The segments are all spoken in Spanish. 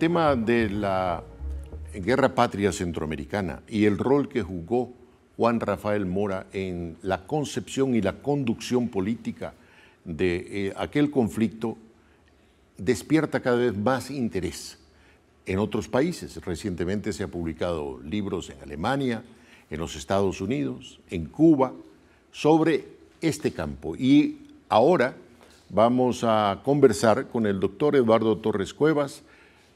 tema de la guerra patria centroamericana y el rol que jugó Juan Rafael Mora en la concepción y la conducción política de eh, aquel conflicto despierta cada vez más interés en otros países. Recientemente se han publicado libros en Alemania, en los Estados Unidos, en Cuba, sobre este campo. Y ahora vamos a conversar con el doctor Eduardo Torres Cuevas,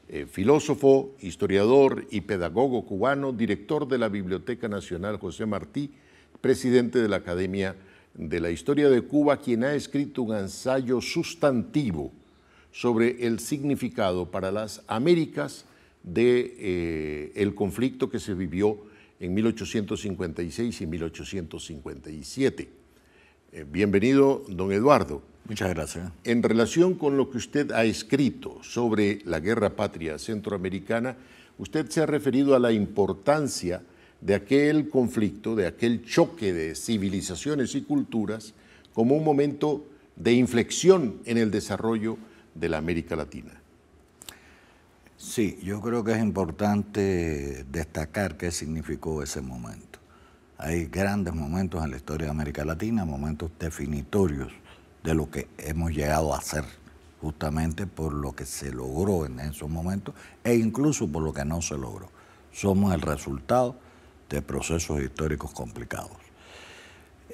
eh, filósofo, historiador y pedagogo cubano, director de la Biblioteca Nacional José Martí, presidente de la Academia de la Historia de Cuba, quien ha escrito un ensayo sustantivo sobre el significado para las Américas del eh, conflicto que se vivió en 1856 y 1857. Eh, bienvenido, don Eduardo. Muchas gracias. En relación con lo que usted ha escrito sobre la guerra patria centroamericana, usted se ha referido a la importancia de aquel conflicto, de aquel choque de civilizaciones y culturas, como un momento de inflexión en el desarrollo de la América Latina. Sí, yo creo que es importante destacar qué significó ese momento. Hay grandes momentos en la historia de América Latina, momentos definitorios de lo que hemos llegado a ser, justamente por lo que se logró en esos momentos e incluso por lo que no se logró. Somos el resultado de procesos históricos complicados.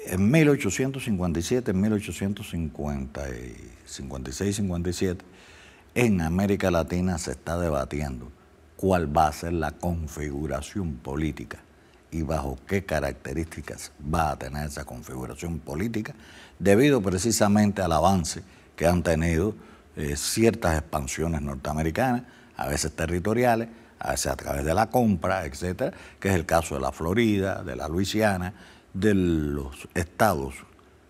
En 1857, en 1856-57, en América Latina se está debatiendo cuál va a ser la configuración política y bajo qué características va a tener esa configuración política, debido precisamente al avance que han tenido eh, ciertas expansiones norteamericanas, a veces territoriales, a veces a través de la compra, etcétera, que es el caso de la Florida, de la Luisiana, de los estados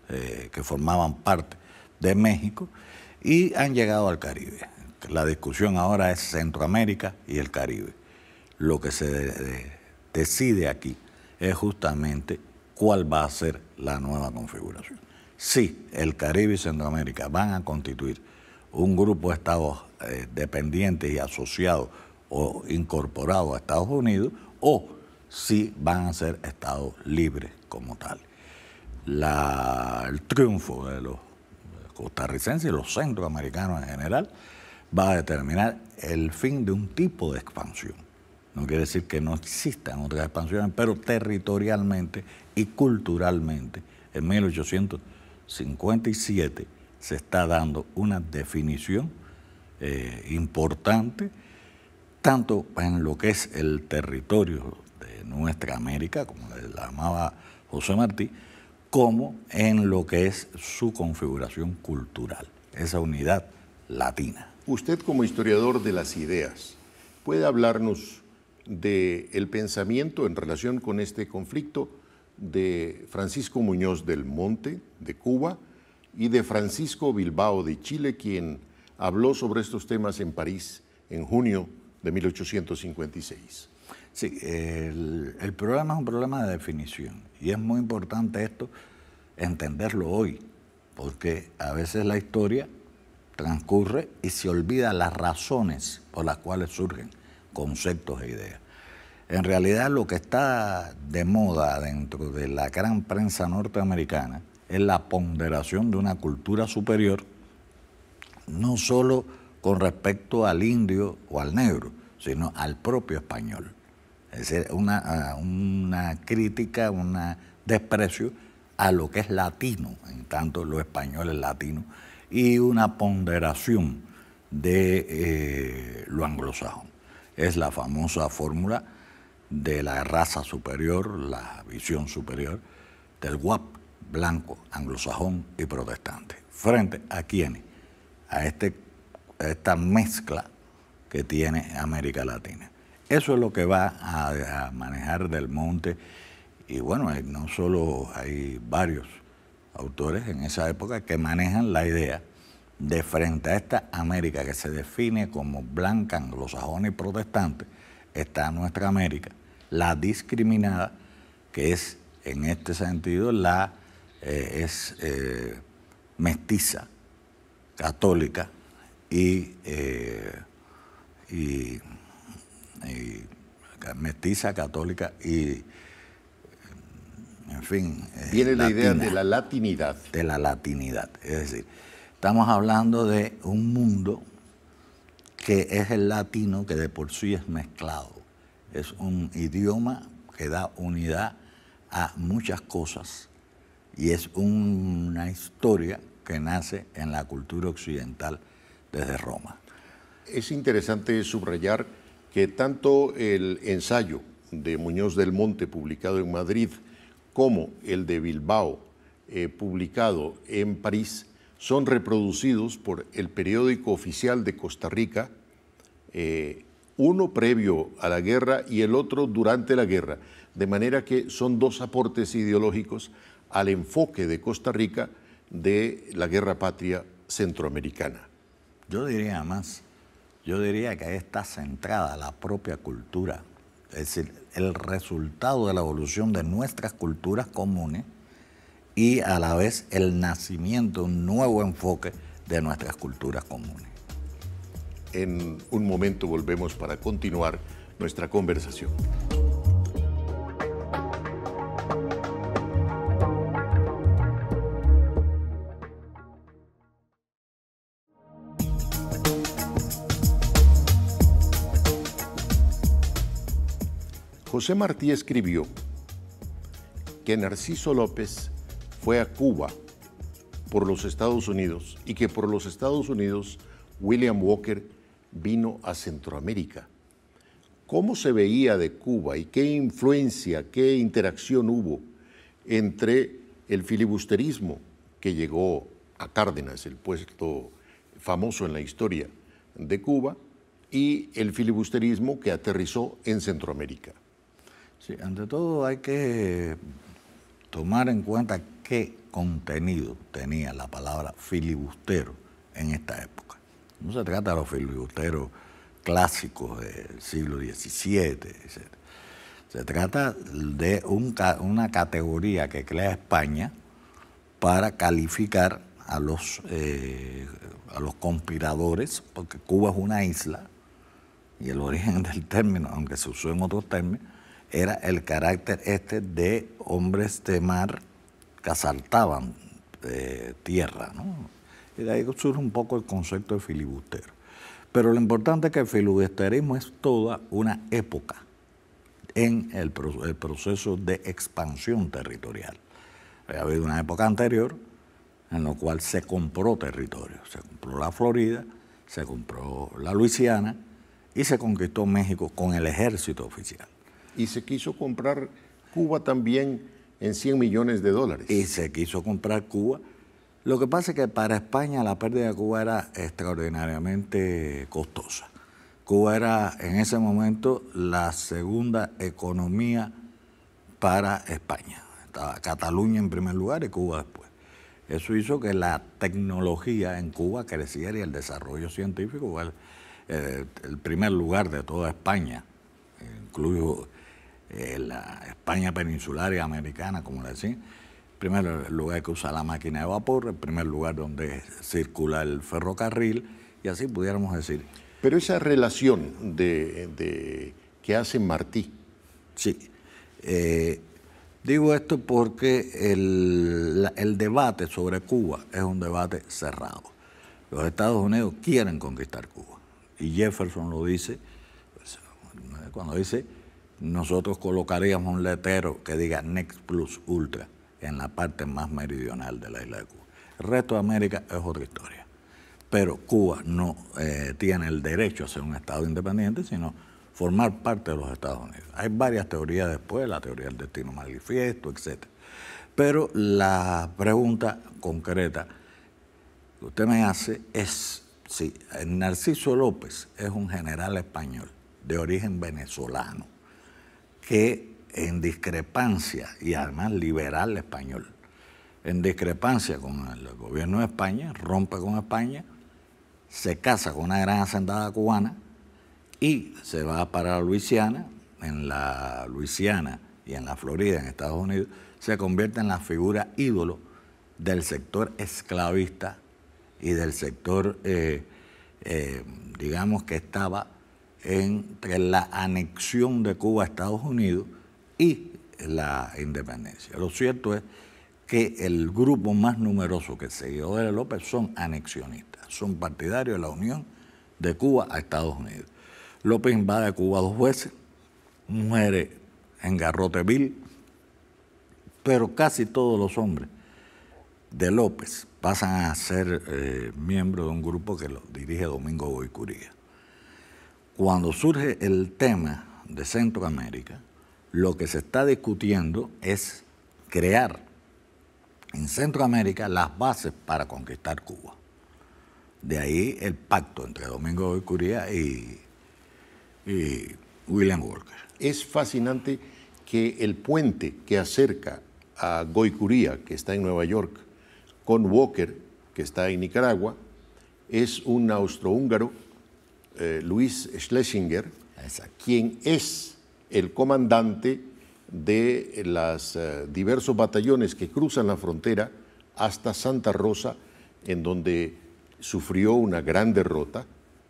eh, que formaban parte de México y han llegado al Caribe. La discusión ahora es Centroamérica y el Caribe. Lo que se eh, decide aquí es justamente cuál va a ser la nueva configuración. Si el Caribe y Centroamérica van a constituir un grupo de estados eh, dependientes y asociados o incorporados a Estados Unidos, o si van a ser estados libres como tal. el triunfo de los costarricenses y los centroamericanos en general va a determinar el fin de un tipo de expansión no quiere decir que no existan otras expansiones, pero territorialmente y culturalmente, en 1857 se está dando una definición eh, importante, tanto en lo que es el territorio de nuestra América, como le llamaba José Martí, como en lo que es su configuración cultural, esa unidad latina. Usted como historiador de las ideas, ¿puede hablarnos del pensamiento en relación con este conflicto de Francisco Muñoz del Monte, de Cuba, y de Francisco Bilbao, de Chile, quien habló sobre estos temas en París en junio de 1856. Sí, el, el es un problema de definición y es muy importante esto, entenderlo hoy, porque a veces la historia transcurre y se olvida las razones por las cuales surgen conceptos e ideas. En realidad lo que está de moda dentro de la gran prensa norteamericana es la ponderación de una cultura superior, no solo con respecto al indio o al negro, sino al propio español. Es decir, una, ah, crítica, un desprecio a lo que es latino, en tanto lo español es latino, y una ponderación de eh, lo anglosajón es la famosa fórmula de la raza superior, la visión superior, del guap blanco, anglosajón y protestante. ¿Frente a quién, A, este, esta mezcla que tiene América Latina. Eso es lo que va a manejar Del Monte. Y bueno, eh, no solo hay varios autores en esa época que manejan la idea de frente a esta América que se define como blanca, anglosajona y protestante, está nuestra América, la discriminada, que es en este sentido la eh, es eh, mestiza, católica eh, y, mestiza, católica y en fin. Tiene la idea de la latinidad. De la latinidad, es decir, Estamos hablando de un mundo que es el latino, que de por sí es mezclado. Es un idioma que da unidad a muchas cosas y es una historia que nace en la cultura occidental desde Roma. Es interesante subrayar que tanto el ensayo de Muñoz del Monte publicado en Madrid como el de Bilbao eh, publicado en París son reproducidos por el periódico oficial de Costa Rica, eh, uno previo a la guerra y el otro durante la guerra, de manera que son dos aportes ideológicos al enfoque de Costa Rica de la guerra patria centroamericana. Yo diría más, yo diría que ahí está centrada la propia cultura, es decir, el resultado de la evolución de nuestras culturas comunes y a la vez el nacimiento, un nuevo enfoque de nuestras culturas comunes. En un momento volvemos para continuar nuestra conversación. José Martí escribió que Narciso López fue a Cuba por los Estados Unidos y que por los Estados Unidos William Walker vino a Centroamérica. ¿Cómo se veía de Cuba y qué influencia, qué interacción hubo entre el filibusterismo que llegó a Cárdenas, el puesto famoso en la historia de Cuba, y el filibusterismo que aterrizó en Centroamérica? Sí, ante todo hay que tomar en cuenta qué contenido tenía la palabra filibustero en esta época. No se trata de los filibusteros clásicos del siglo XVII, etc. Se trata de una categoría que crea España para calificar a los, eh, a los conspiradores, porque Cuba es una isla, y el origen del término, aunque se usó en otros términos, era el carácter este de hombres de mar que asaltaban eh, tierra. Y de ahí surge un poco el concepto de filibustero. Pero lo importante es que el filibusterismo es toda una época en el, proceso de expansión territorial. Había habido una época anterior en la cual se compró territorio. Se compró la Florida, se compró la Luisiana y se conquistó México con el ejército oficial. Y se quiso comprar Cuba también en 100 millones de dólares. Y se quiso comprar Cuba. Lo que pasa es que para España la pérdida de Cuba era extraordinariamente costosa. Cuba era en ese momento la segunda economía para España. Estaba Cataluña en primer lugar y Cuba después. Eso hizo que la tecnología en Cuba creciera y el desarrollo científico fue eh, el, primer lugar de toda España, incluso. Eh, la España peninsular y americana, como le decían... ...el primer lugar que usa la máquina de vapor, el primer lugar donde circula el ferrocarril, y así pudiéramos decir. Pero esa relación de, que hace Martí. Sí. Eh, digo esto porque el debate sobre Cuba es un debate cerrado. Los Estados Unidos quieren conquistar Cuba. Y Jefferson lo dice pues, cuando dice nosotros colocaríamos un letrero que diga Next Plus Ultra en la parte más meridional de la isla de Cuba. El resto de América es otra historia. Pero Cuba no eh, tiene el derecho a ser un Estado independiente, sino formar parte de los Estados Unidos. Hay varias teorías después, la teoría del destino manifiesto, etc. Pero la pregunta concreta que usted me hace es si Narciso López es un general español de origen venezolano que en discrepancia, y además liberal español, en discrepancia con el gobierno de España, rompe con España, se casa con una gran hacendada cubana y se va para Luisiana, en la Luisiana y en la Florida, en Estados Unidos, se convierte en la figura ídolo del sector esclavista y del sector, eh, eh, digamos, que estaba entre la anexión de Cuba a Estados Unidos y la independencia. Lo cierto es que el grupo más numeroso que siguió de López son anexionistas, son partidarios de la unión de Cuba a Estados Unidos. López invade a Cuba dos veces, muere en Garroteville, pero casi todos los hombres de López pasan a ser eh, miembros de un grupo que lo dirige Domingo Boicuría cuando surge el tema de Centroamérica, lo que se está discutiendo es crear en Centroamérica las bases para conquistar Cuba. De ahí el pacto entre Domingo Goycuría y, William Walker. Es fascinante que el puente que acerca a Goycuría que está en Nueva York, con Walker, que está en Nicaragua, es un austrohúngaro eh, Luis Schlesinger, quien es el comandante de los eh, diversos batallones que cruzan la frontera hasta Santa Rosa, en donde sufrió una gran derrota.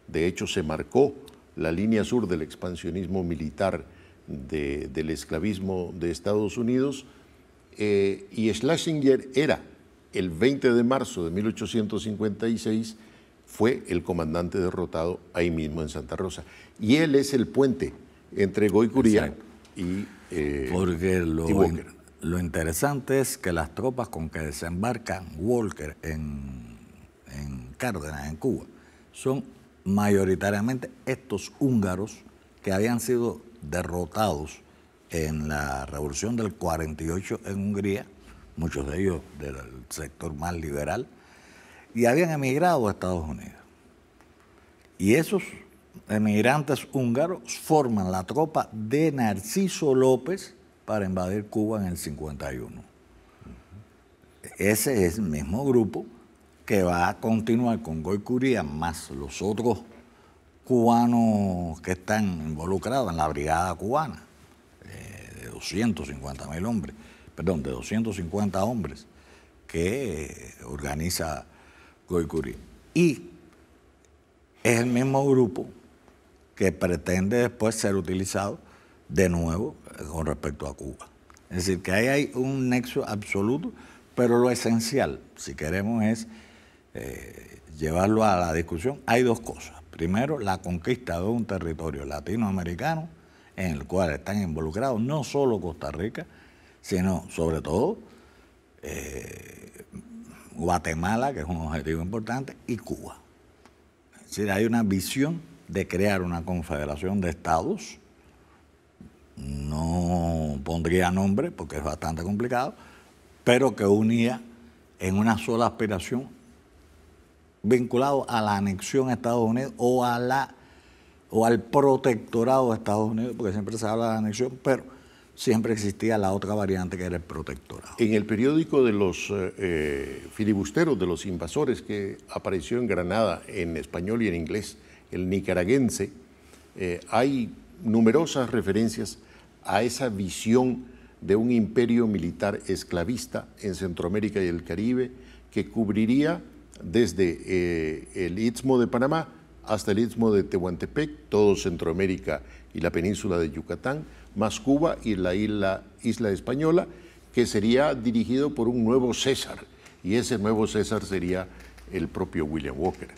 De hecho, se marcó la línea sur del expansionismo militar del esclavismo de Estados Unidos. Eh, y Schlesinger era, el 20 de marzo de 1856, fue el comandante derrotado ahí mismo en Santa Rosa. Y él es el puente entre Goicuría y... Eh, Porque lo, interesante es que las tropas con que desembarca Walker en, en Cárdenas, en Cuba, son mayoritariamente estos húngaros que habían sido derrotados en la revolución del 48 en Hungría, muchos de ellos del sector más liberal, y habían emigrado a Estados Unidos. Y esos emigrantes húngaros forman la tropa de Narciso López para invadir Cuba en el 51. Ese es el mismo grupo que va a continuar con Goycuría más los otros cubanos que están involucrados en la brigada cubana, eh, de 250 mil hombres, perdón, de 250 hombres que organiza Curín Y es el mismo grupo que pretende después ser utilizado de nuevo eh, con respecto a Cuba. Es decir, que ahí hay un nexo absoluto, pero lo esencial, si queremos, es eh, llevarlo a la discusión. Hay dos cosas. Primero, la conquista de un territorio latinoamericano en el cual están involucrados no solo Costa Rica, sino sobre todo eh, Guatemala, que es un objetivo importante, y Cuba. Es decir, hay una visión de crear una confederación de estados, no pondría nombre porque es bastante complicado, pero que unía en una sola aspiración vinculado a la anexión a Estados Unidos o a la o al protectorado de Estados Unidos, porque siempre se habla de anexión, pero siempre existía la otra variante que era el protectorado. En el periódico de los eh, eh, filibusteros, de los invasores, que apareció en Granada en español y en inglés, el nicaragüense, eh, hay numerosas referencias a esa visión de un imperio militar esclavista en Centroamérica y el Caribe que cubriría desde el Istmo de Panamá hasta el Istmo de Tehuantepec, todo Centroamérica y la península de Yucatán, más Cuba y la isla, Española, que sería dirigido por un nuevo César, y ese nuevo César sería el propio William Walker.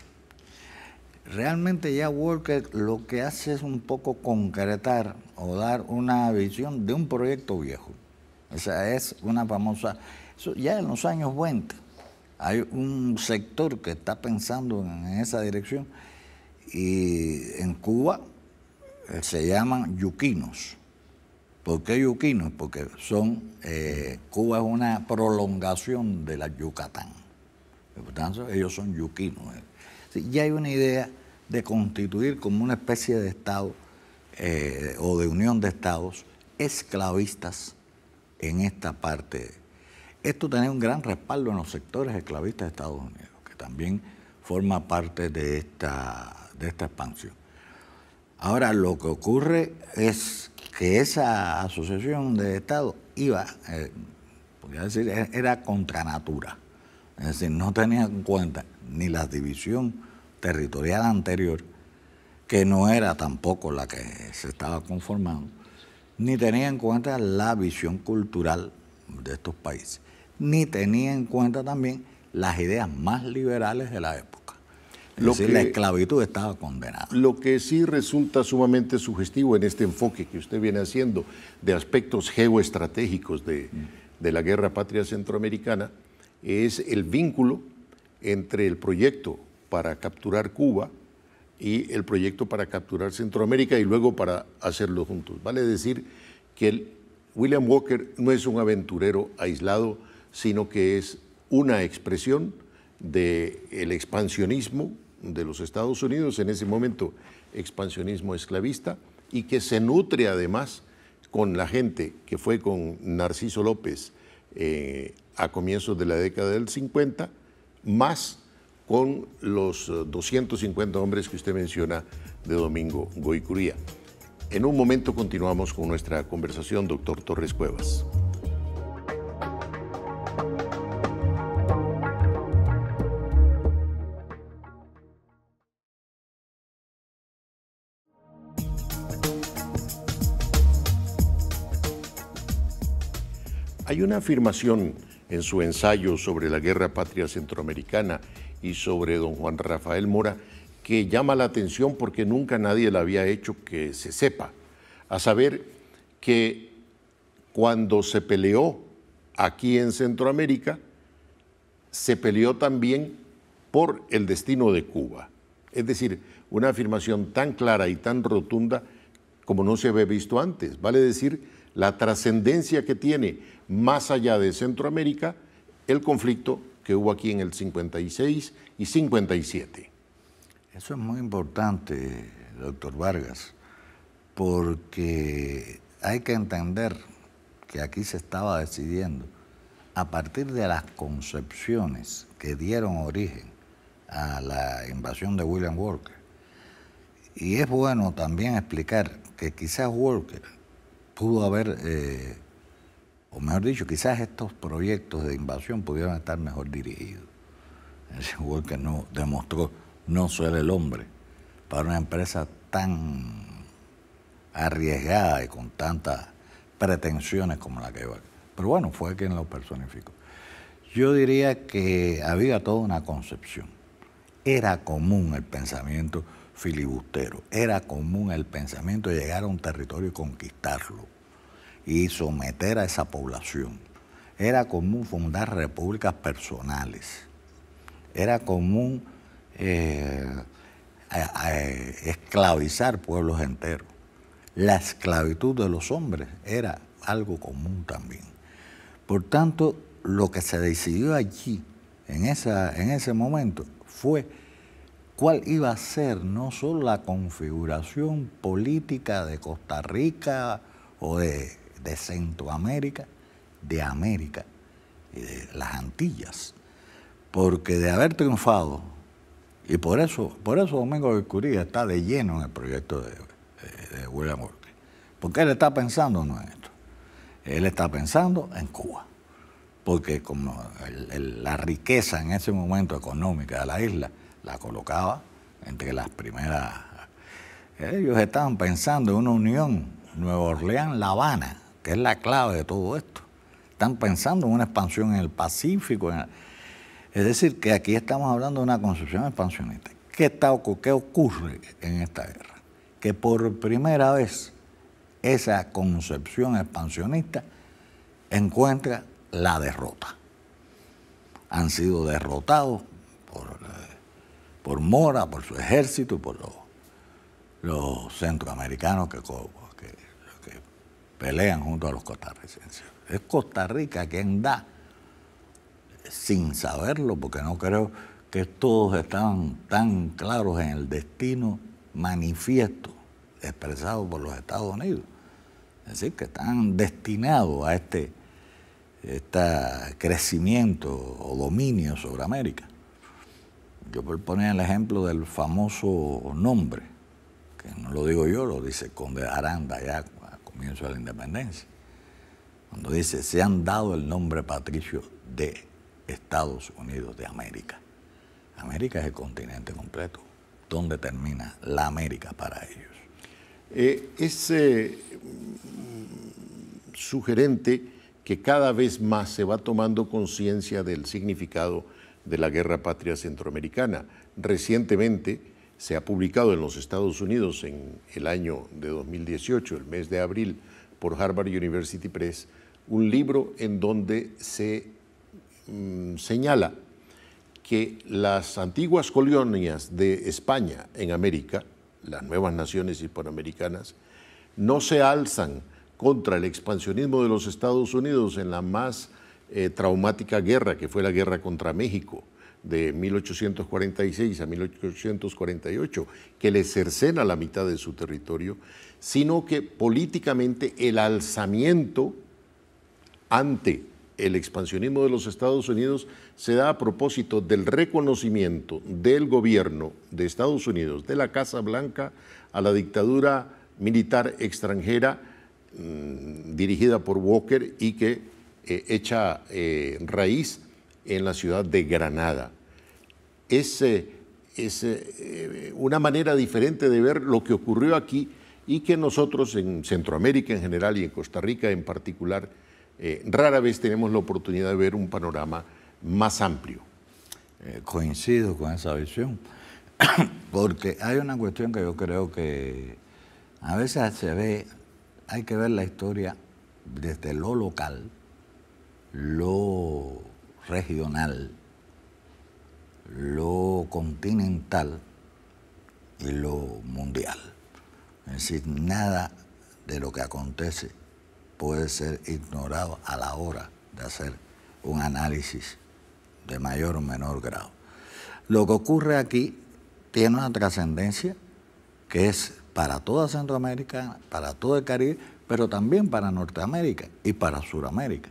Realmente ya Walker lo que hace es un poco concretar o dar una visión de un proyecto viejo. O sea, es una famosa... Ya en los años 20 hay un sector que está pensando en esa dirección y en Cuba eh, se llaman yuquinos ¿Por qué yuquinos? Porque son, eh, Cuba es una prolongación de la Yucatán. Por ellos son yuquinos. Y hay una idea de constituir como una especie de Estado eh, o de unión de Estados esclavistas en esta parte. Esto tiene un gran respaldo en los sectores esclavistas de Estados Unidos, que también forma parte de esta, de esta expansión. Ahora, lo que ocurre es que esa asociación de Estado iba, eh, podría decir, e-, era contra natura. Es decir, no tenía en cuenta ni la división territorial anterior, que no era tampoco la que se estaba conformando, ni tenía en cuenta la visión cultural de estos países, ni tenía en cuenta también las ideas más liberales de la época. Lo que, la esclavitud estaba condenada. Lo que sí resulta sumamente sugestivo en este enfoque que usted viene haciendo de aspectos geoestratégicos de, la guerra patria centroamericana es el vínculo entre el proyecto para capturar Cuba y el proyecto para capturar Centroamérica y luego para hacerlo juntos. Vale decir que William Walker no es un aventurero aislado, sino que es una expresión del expansionismo de los Estados Unidos, en ese momento expansionismo esclavista, y que se nutre además con la gente que fue con Narciso López eh, a comienzos de la década del 50, más con los 250 eh, hombres que usted menciona de Domingo Goicuría. En un momento continuamos con nuestra conversación, doctor Torres Cuevas. Hay una afirmación en su ensayo sobre la guerra patria centroamericana y sobre don Juan Rafael Mora que llama la atención porque nunca nadie la había hecho que se sepa, a saber que cuando se peleó aquí en Centroamérica, se peleó también por el destino de Cuba. Es decir, una afirmación tan clara y tan rotunda como no se había visto antes. Vale decir la trascendencia que tiene más allá de Centroamérica el conflicto que hubo aquí en el 56 y 57. Eso es muy importante, doctor Vargas, porque hay que entender que aquí se estaba decidiendo a partir de las concepciones que dieron origen a la invasión de William Walker. Y es bueno también explicar que quizás Walker pudo haber, eh, o mejor dicho, quizás estos proyectos de invasión pudieran estar mejor dirigidos. Ese que no demostró no ser el hombre para una empresa tan arriesgada y con tantas pretensiones como la que va. Pero bueno, fue quien lo personificó. Yo diría que había toda una concepción. Era común el pensamiento filibustero. Era común el pensamiento de llegar a un territorio y conquistarlo y someter a esa población. Era común fundar repúblicas personales. Era común eh, esclavizar pueblos enteros. La esclavitud de los hombres era algo común también. Por tanto, lo que se decidió allí, en, esa, en ese momento, fue cuál iba a ser no solo la configuración política de Costa Rica o de, Centroamérica, de América y de las Antillas. Porque de haber triunfado, y por eso, por eso Domingo está de lleno en el proyecto de, William Ortega. porque él está pensando no en esto, él está pensando en Cuba, porque como la riqueza en ese momento económica de la isla, la colocaba entre las primeras. Ellos estaban pensando en una unión, Nueva Orleans-La Habana, que es la clave de todo esto. Están pensando en una expansión en el Pacífico. Es decir, que aquí estamos hablando de una concepción expansionista. ¿Qué, está, ¿Qué ocurre en esta guerra? Que por primera vez esa concepción expansionista encuentra la derrota. Han sido derrotados por eh, por Mora, por su ejército, por los, los centroamericanos que, pelean junto a los costarricenses. Es Costa Rica quien da, sin saberlo, porque no creo que todos están tan claros en el destino manifiesto expresado por los Estados Unidos. Es decir, que están destinados a este, este crecimiento o dominio sobre América. Yo a poner el ejemplo del famoso nombre, que no lo digo yo, lo dice Conde Aranda ya al comienzo de la independencia, cuando dice, se han dado el nombre patricio de Estados Unidos de América. América es el continente completo. ¿Dónde termina la América para ellos? Eh, es mm, sugerente que cada vez más se va tomando conciencia del significado de la Guerra Patria Centroamericana. Recientemente se ha publicado en los Estados Unidos en el año de 2018, el mes de abril, por Harvard University Press, un libro en donde se mm, señala que las antiguas colonias de España en América, las nuevas naciones hispanoamericanas, no se alzan contra el expansionismo de los Estados Unidos en la más eh, traumática guerra, que fue la guerra contra México de 1846 a 1848, que le cercena la mitad de su territorio, sino que políticamente el alzamiento ante el expansionismo de los Estados Unidos se da a propósito del reconocimiento del gobierno de Estados Unidos, de la Casa Blanca, a la dictadura militar extranjera mm, dirigida por Walker y que eh, hecha eh, raíz en la ciudad de Granada. Es, eh, es una manera diferente de ver lo que ocurrió aquí y que nosotros en Centroamérica en general y en Costa Rica en particular rara vez tenemos la oportunidad de ver un panorama más amplio. coincido con esa visión, porque hay una cuestión que yo creo que a veces se ve, hay que ver la historia desde lo local lo regional, lo continental y lo mundial. Es decir, nada de lo que acontece puede ser ignorado a la hora de hacer un análisis de mayor o menor grado. Lo que ocurre aquí tiene una trascendencia que es para toda Centroamérica, para todo el Caribe, pero también para Norteamérica y para Sudamérica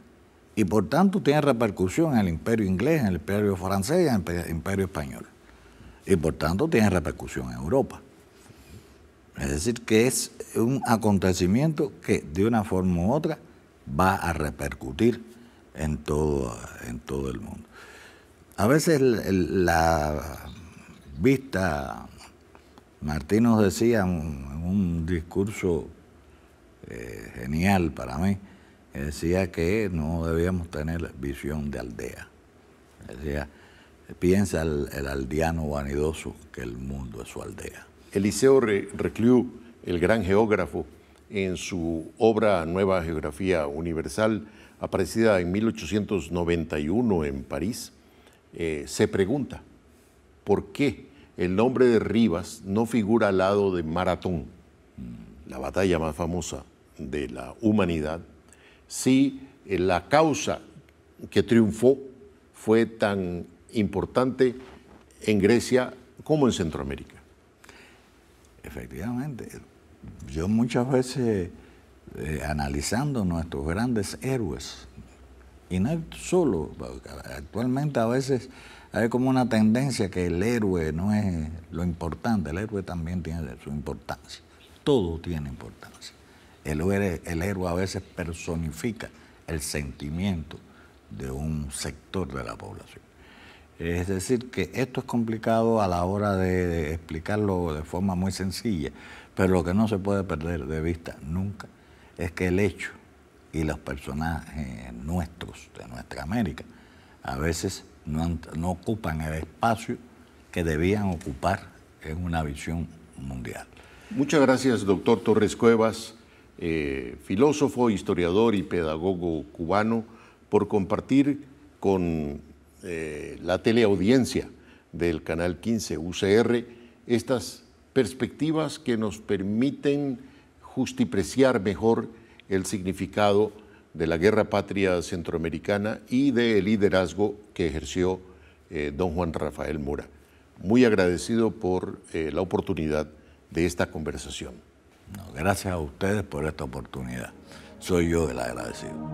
y por tanto tiene repercusión en el imperio inglés, en el imperio francés, en el imperio español. Y por tanto tiene repercusión en Europa. Es decir, que es un acontecimiento que de una forma u otra va a repercutir en todo, en todo el mundo. A veces la vista, Martín nos decía en un, discurso eh, genial para mí, decía que no debíamos tener visión de aldea. Decía, piensa el, aldeano vanidoso que el mundo es su aldea. Eliseo Reclus, el gran geógrafo, en su obra Nueva Geografía Universal, aparecida en 1891 en París, eh, se pregunta por qué el nombre de Rivas no figura al lado de Maratón, mm. la batalla más famosa de la humanidad si eh, la causa que triunfó fue tan importante en Grecia como en Centroamérica. Efectivamente, yo muchas veces eh, analizando nuestros grandes héroes, y no solo, actualmente a veces hay como una tendencia que el héroe no es lo importante, el héroe también tiene su importancia, todo tiene importancia. El, héroe a veces personifica el sentimiento de un sector de la población. Es decir, que esto es complicado a la hora de explicarlo de forma muy sencilla, pero lo que no se puede perder de vista nunca es que el hecho y los personajes nuestros, de nuestra América, a veces no ocupan el espacio que debían ocupar en una visión mundial. Muchas gracias, doctor Torres Cuevas. Eh, filósofo, historiador y pedagogo cubano, por compartir con eh, la teleaudiencia del Canal 15 UCR estas perspectivas que nos permiten justipreciar mejor el significado de la guerra patria centroamericana y del liderazgo que ejerció eh, don Juan Rafael Mora. Muy agradecido por la oportunidad de esta conversación gracias a ustedes por esta oportunidad. Soy yo el agradecido.